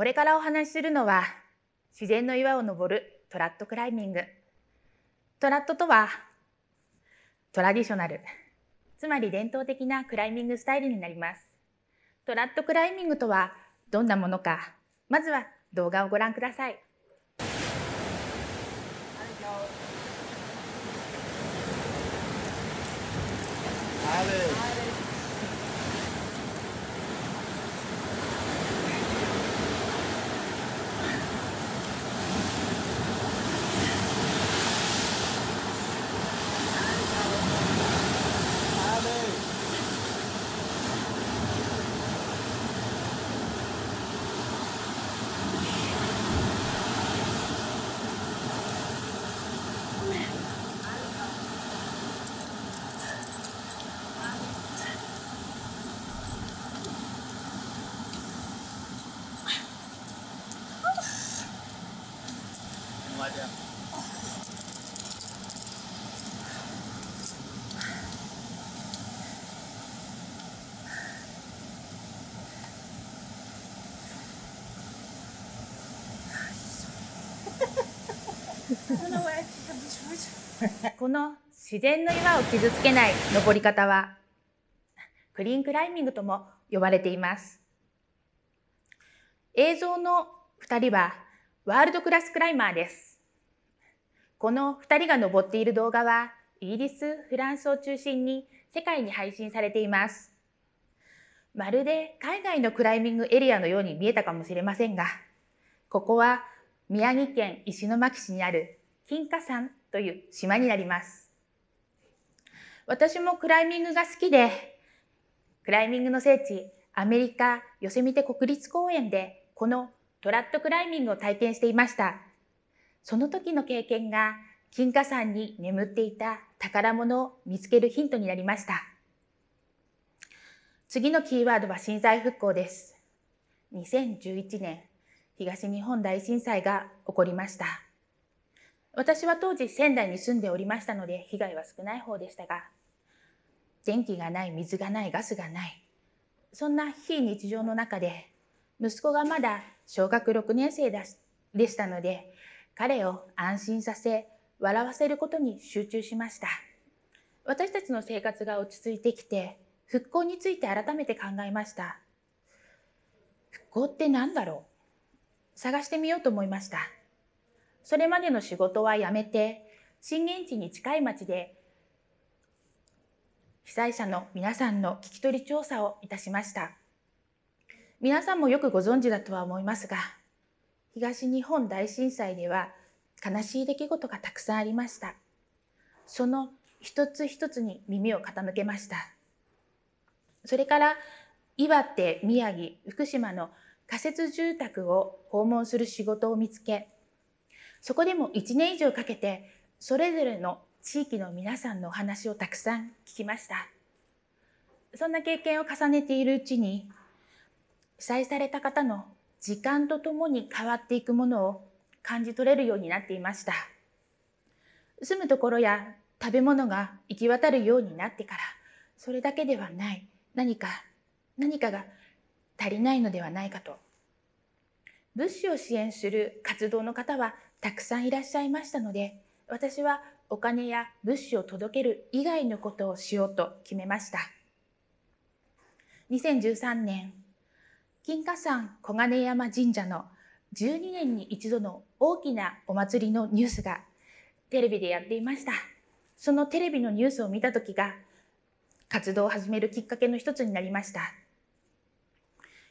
これからお話しするのは自然の岩を登るトラットクライミング。トラットとはトラディショナル、つまり伝統的なクライミングスタイルになります。トラットクライミングとはどんなものか、まずは動画をご覧ください。a l この自然の岩を傷つけない登り方は、クリーンクライミングとも呼ばれています。映像の2人はワールドクラスクライマーです。この2人が登っている動画は、イギリス、フランスを中心に世界に配信されています。まるで海外のクライミングエリアのように見えたかもしれませんが、ここは宮城県石巻市にある金華山という島になります。私もクライミングが好きで、クライミングの聖地、アメリカ・ヨセミテ国立公園で、このトラットクライミングを体験していました。その時の経験が、金華山に眠っていた宝物を見つけるヒントになりました。次のキーワードは震災復興です。2011年、東日本大震災が起こりました。私は当時仙台に住んでおりましたので被害は少ない方でしたが電気がない水がないガスがないそんな非日常の中で息子がまだ小学6年生だしでしたので彼を安心させ笑わせることに集中しました私たちの生活が落ち着いてきて復興について改めて考えました復興って何だろう探してみようと思いましたそれまでの仕事はやめて、震源地に近い町で被災者の皆さんの聞き取り調査をいたしました。皆さんもよくご存知だとは思いますが、東日本大震災では悲しい出来事がたくさんありました。その一つ一つに耳を傾けました。それから岩手、宮城、福島の仮設住宅を訪問する仕事を見つけ、そこでも1年以上かけてそれぞれの地域の皆さんのお話をたくさん聞きましたそんな経験を重ねているうちに被災された方の時間とともに変わっていくものを感じ取れるようになっていました住むところや食べ物が行き渡るようになってからそれだけではない何か何かが足りないのではないかと物資を支援する活動の方はたくさんいらっしゃいましたので、私はお金や物資を届ける以外のことをしようと決めました。2013年、金華山小金山神社の12年に一度の大きなお祭りのニュースがテレビでやっていました。そのテレビのニュースを見た時が活動を始めるきっかけの一つになりました。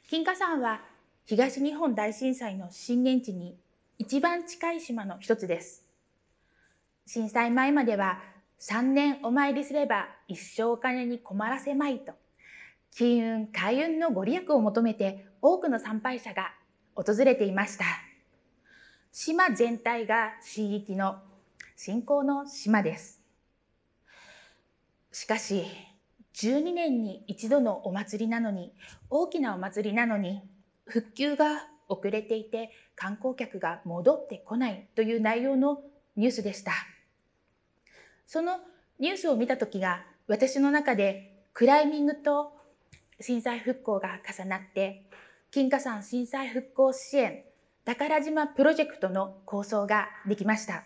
金華山は東日本大震災の震源地に一番近い島の一つです。震災前までは3年お参りすれば一生お金に困らせまいと、金運、開運のご利益を求めて多くの参拝者が訪れていました。島全体が神域の信仰の島です。しかし、12年に一度のお祭りなのに、大きなお祭りなのに、復旧が遅れていて観光客が戻ってこないという内容のニュースでした。そのニュースを見た時が私の中でクライミングと震災復興が重なって金華山震災復興支援宝島プロジェクトの構想ができました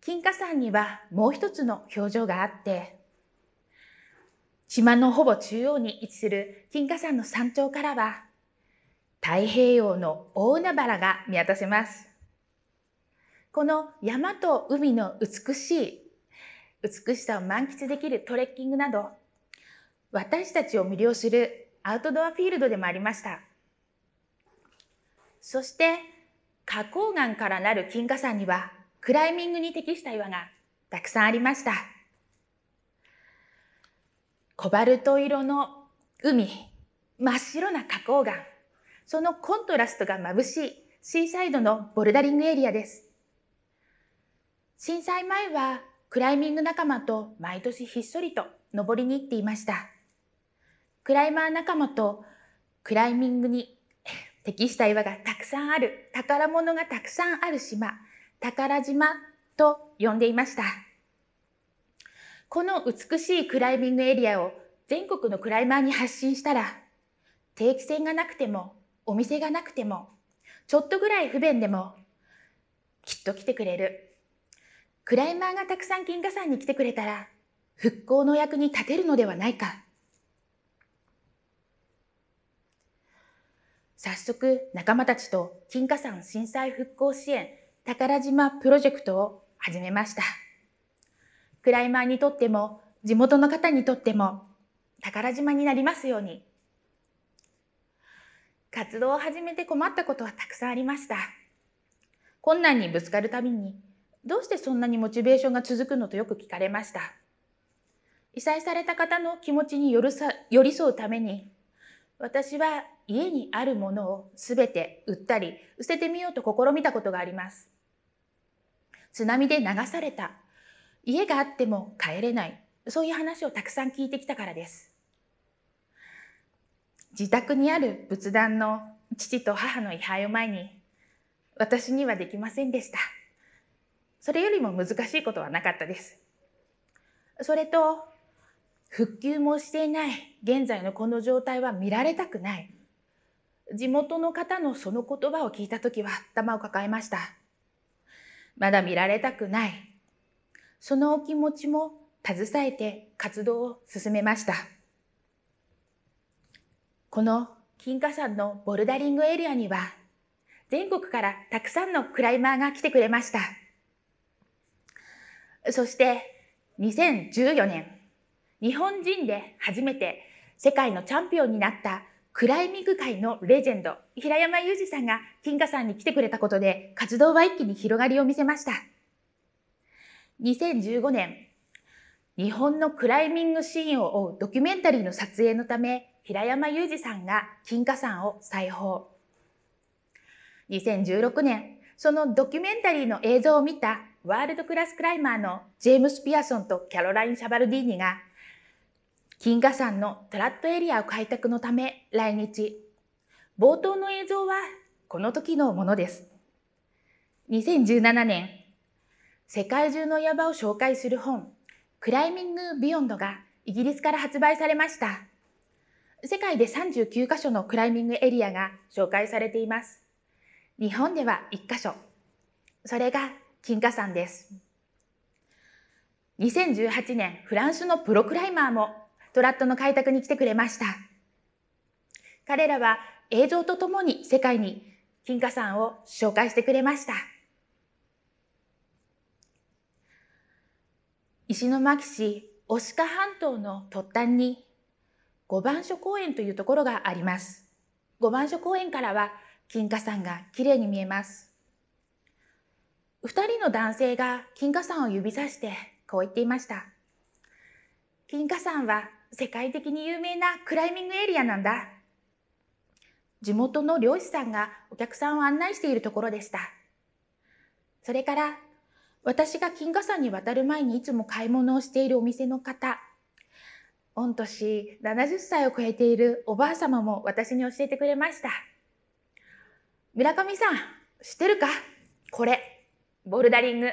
金華山にはもう一つの表情があって島のほぼ中央に位置する金華山の山頂からは太平洋の大海原が見渡せます。この山と海の美しい、美しさを満喫できるトレッキングなど、私たちを魅了するアウトドアフィールドでもありました。そして、花崗岩からなる金華山には、クライミングに適した岩がたくさんありました。コバルト色の海、真っ白な花崗岩。そのコントラストが眩しいシーサイドのボルダリングエリアです。震災前はクライミング仲間と毎年ひっそりと登りに行っていました。クライマー仲間とクライミングに 適した岩がたくさんある、宝物がたくさんある島、宝島と呼んでいました。この美しいクライミングエリアを全国のクライマーに発信したら、定期船がなくてもお店がなくても、ちょっとぐらい不便でも、きっと来てくれる。クライマーがたくさん金華山に来てくれたら、復興の役に立てるのではないか。早速、仲間たちと金華山震災復興支援宝島プロジェクトを始めました。クライマーにとっても、地元の方にとっても、宝島になりますように。活動を始めて困ったことはたくさんありました。困難にぶつかるたびに、どうしてそんなにモチベーションが続くのとよく聞かれました。被災された方の気持ちに寄るさ寄り添うために、私は家にあるものをすべて売ったり、捨ててみようと試みたことがあります。津波で流された、家があっても帰れない、そういう話をたくさん聞いてきたからです。自宅にある仏壇の父と母の位牌を前に私にはできませんでした。それよりも難しいことはなかったです。それと、復旧もしていない現在のこの状態は見られたくない。地元の方のその言葉を聞いた時は頭を抱えました。まだ見られたくない。そのお気持ちも携えて活動を進めました。この金華山のボルダリングエリアには全国からたくさんのクライマーが来てくれました。そして2014年、日本人で初めて世界のチャンピオンになったクライミング界のレジェンド、平山雄二さんが金華山に来てくれたことで活動は一気に広がりを見せました。2015年、日本のクライミングシーンを追うドキュメンタリーの撮影のため、平山裕二さんが金華山を再訪。2016年、そのドキュメンタリーの映像を見たワールドクラスクライマーのジェームス・ピアソンとキャロライン・シャバルディーニが、金華山のトラットエリアを開拓のため来日。冒頭の映像はこの時のものです。2017年、世界中の岩場を紹介する本、クライミング・ビヨンドがイギリスから発売されました。世界で39カ所のクライミングエリアが紹介されています。日本では1カ所。それが金華山です。2018年、フランスのプロクライマーもトラットの開拓に来てくれました。彼らは映像とともに世界に金華山を紹介してくれました。石巻市、牡鹿半島の突端に五番所公園というところがあります。五番所公園からは金華山がきれいに見えます。二人の男性が金華山を指さしてこう言っていました。金華山は世界的に有名なクライミングエリアなんだ。地元の漁師さんがお客さんを案内しているところでした。それから、私が金華山に渡る前にいつも買い物をしているお店の方、御年70歳を超えているおばあ様も私に教えてくれました。村上さん、知ってるかこれ、ボルダリング。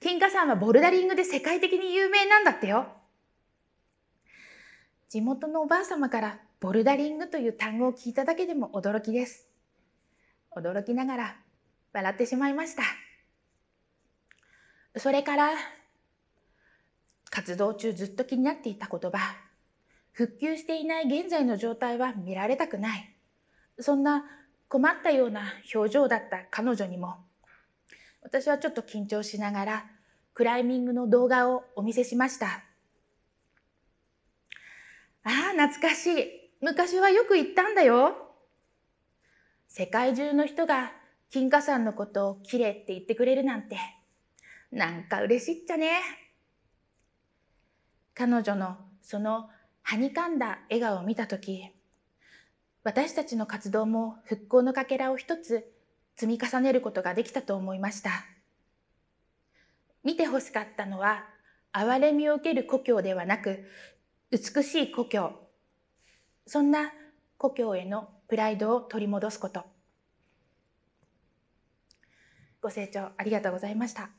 金華山はボルダリングで世界的に有名なんだってよ。地元のおばあ様からボルダリングという単語を聞いただけでも驚きです。驚きながら笑ってしまいました。それから活動中ずっと気になっていた言葉、復旧していない現在の状態は見られたくない。そんな困ったような表情だった彼女にも、私はちょっと緊張しながら、クライミングの動画をお見せしました。ああ、懐かしい。昔はよく行ったんだよ。世界中の人が金華山のことを綺麗って言ってくれるなんて、なんか嬉しいっちゃね。彼女のそのはにかんだ笑顔を見た時私たちの活動も復興のかけらを一つ積み重ねることができたと思いました見てほしかったのは憐れみを受ける故郷ではなく美しい故郷そんな故郷へのプライドを取り戻すことご清聴ありがとうございました。